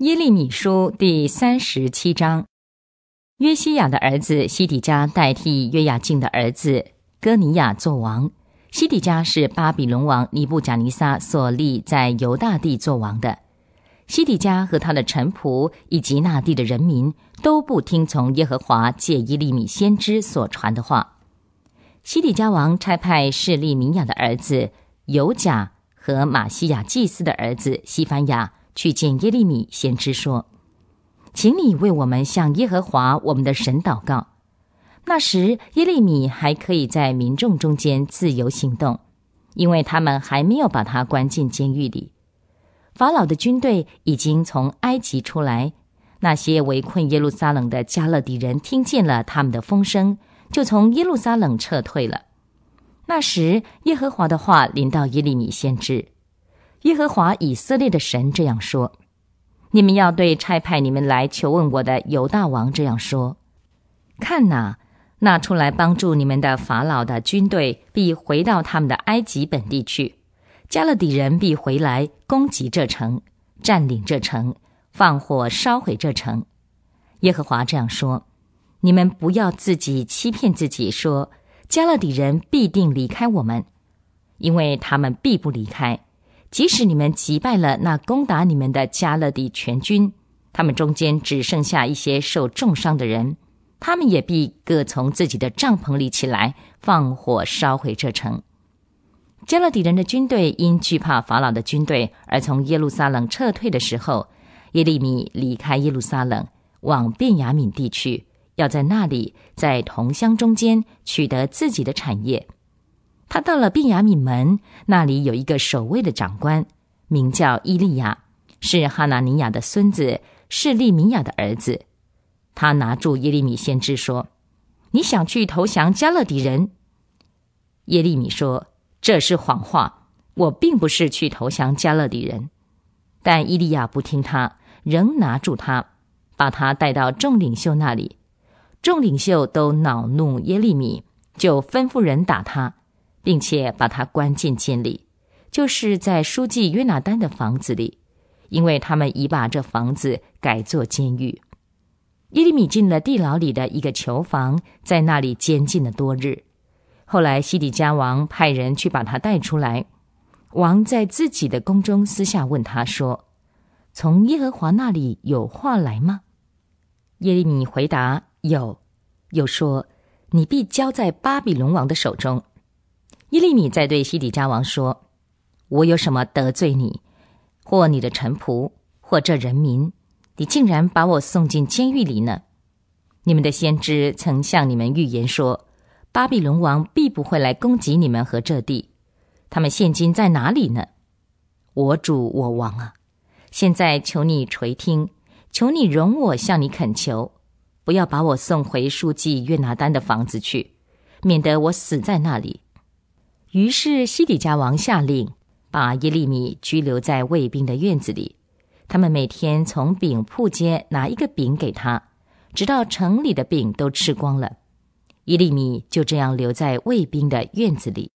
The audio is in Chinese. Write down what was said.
耶利米书第三十七章，约西亚的儿子西底迦代替约雅敬的儿子哥尼亚做王。西底迦是巴比伦王尼布贾尼撒所立在犹大地做王的。西底迦和他的臣仆以及那地的人民都不听从耶和华借耶利米先知所传的话。西底迦王差派势利明雅的儿子尤贾和马西亚祭司的儿子西番雅。去见耶利米先知说：“请你为我们向耶和华我们的神祷告。”那时，耶利米还可以在民众中间自由行动，因为他们还没有把他关进监狱里。法老的军队已经从埃及出来，那些围困耶路撒冷的加勒底人听见了他们的风声，就从耶路撒冷撤退了。那时，耶和华的话临到耶利米先知。耶和华以色列的神这样说：“你们要对差派你们来求问我的犹大王这样说：看哪，那出来帮助你们的法老的军队必回到他们的埃及本地去；加勒底人必回来攻击这城，占领这城，放火烧毁这城。耶和华这样说：你们不要自己欺骗自己，说加勒底人必定离开我们，因为他们必不离开。”即使你们击败了那攻打你们的加勒底全军，他们中间只剩下一些受重伤的人，他们也必各从自己的帐篷里起来，放火烧毁这城。加勒底人的军队因惧怕法老的军队而从耶路撒冷撤退的时候，耶利米离开耶路撒冷，往便雅敏地区，要在那里在同乡中间取得自己的产业。他到了毕雅米门，那里有一个守卫的长官，名叫伊利亚，是哈拿尼亚的孙子，是利米亚的儿子。他拿住耶利米先知说：“你想去投降加勒底人？”耶利米说：“这是谎话，我并不是去投降加勒底人。”但伊利亚不听他，仍拿住他，把他带到众领袖那里。众领袖都恼怒耶利米，就吩咐人打他。并且把他关进监里，就是在书记约拿丹的房子里，因为他们已把这房子改作监狱。耶利米进了地牢里的一个囚房，在那里监禁了多日。后来西底家王派人去把他带出来，王在自己的宫中私下问他说：“从耶和华那里有话来吗？”耶利米回答：“有。”又说：“你必交在巴比伦王的手中。”伊利米在对西底家王说：“我有什么得罪你，或你的臣仆，或这人民？你竟然把我送进监狱里呢？你们的先知曾向你们预言说，巴比伦王必不会来攻击你们和这地。他们现今在哪里呢？我主我王啊！现在求你垂听，求你容我向你恳求，不要把我送回书记约拿单的房子去，免得我死在那里。”于是，西底家王下令把耶利米拘留在卫兵的院子里。他们每天从饼铺街拿一个饼给他，直到城里的饼都吃光了。耶利米就这样留在卫兵的院子里。